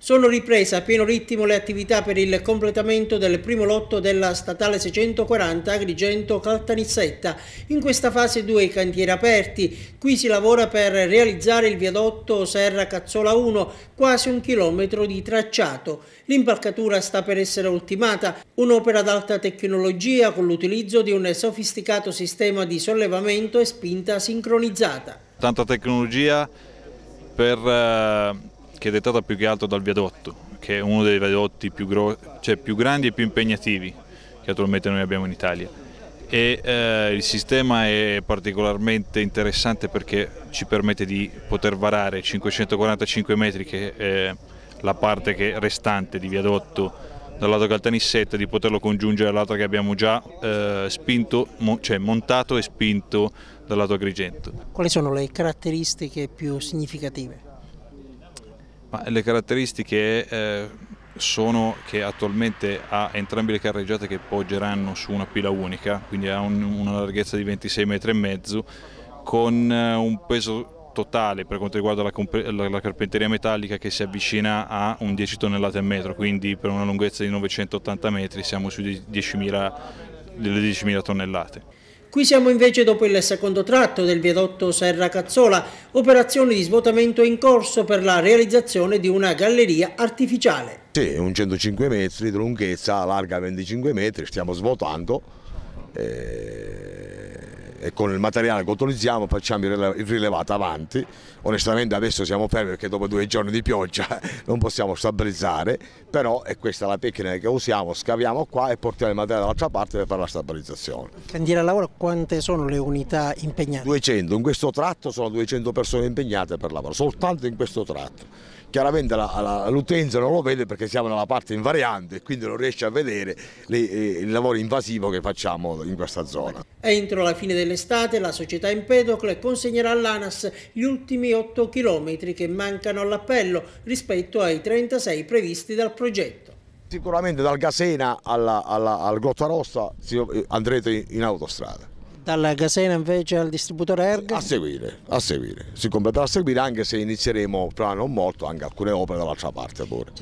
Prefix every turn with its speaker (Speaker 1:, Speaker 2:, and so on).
Speaker 1: Sono riprese a pieno ritmo le attività per il completamento del primo lotto della statale 640 Agrigento-Caltanissetta. In questa fase due cantieri aperti. Qui si lavora per realizzare il viadotto Serra Cazzola 1, quasi un chilometro di tracciato. L'impalcatura sta per essere ultimata, un'opera ad alta tecnologia con l'utilizzo di un sofisticato sistema di sollevamento e spinta sincronizzata.
Speaker 2: Tanta tecnologia per... Eh che è dettata più che altro dal viadotto, che è uno dei viadotti più, cioè più grandi e più impegnativi che attualmente noi abbiamo in Italia. E, eh, il sistema è particolarmente interessante perché ci permette di poter varare 545 metri, che è la parte è restante di viadotto dal lato Caltanissetta, di poterlo congiungere all'altra che abbiamo già eh, spinto, mo cioè montato e spinto dal lato Agrigento.
Speaker 1: Quali sono le caratteristiche più significative?
Speaker 2: Ma le caratteristiche eh, sono che attualmente ha entrambe le carreggiate che poggeranno su una pila unica, quindi ha un, una larghezza di 26 metri e mezzo, con eh, un peso totale per quanto riguarda la, la, la carpenteria metallica che si avvicina a un 10 tonnellate al metro, quindi per una lunghezza di 980 metri siamo sui 10.000 10 tonnellate.
Speaker 1: Qui siamo invece dopo il secondo tratto del viadotto Serra Cazzola, operazione di svuotamento in corso per la realizzazione di una galleria artificiale.
Speaker 3: Sì, è un 105 metri di lunghezza, larga 25 metri, stiamo svuotando. Eh e con il materiale che utilizziamo facciamo il rilevato avanti. Onestamente adesso siamo fermi perché dopo due giorni di pioggia non possiamo stabilizzare, però è questa la tecnica che usiamo, scaviamo qua e portiamo il materiale dall'altra parte per fare la stabilizzazione.
Speaker 1: Candiera Lavoro quante sono le unità impegnate?
Speaker 3: 200, in questo tratto sono 200 persone impegnate per lavoro, soltanto in questo tratto chiaramente l'utenza non lo vede perché siamo nella parte invariante e quindi non riesce a vedere le, eh, il lavoro invasivo che facciamo in questa zona.
Speaker 1: Entro la fine dell'estate la società Empedocle consegnerà all'ANAS gli ultimi 8 chilometri che mancano all'appello rispetto ai 36 previsti dal progetto.
Speaker 3: Sicuramente dal Gasena alla,
Speaker 1: alla, al Grottarossa
Speaker 3: eh, andrete in autostrada.
Speaker 1: Dalla Gasena invece al distributore Erg? A
Speaker 3: seguire, a seguire, si completerà a seguire anche se inizieremo, però non molto, anche alcune opere dall'altra parte pure.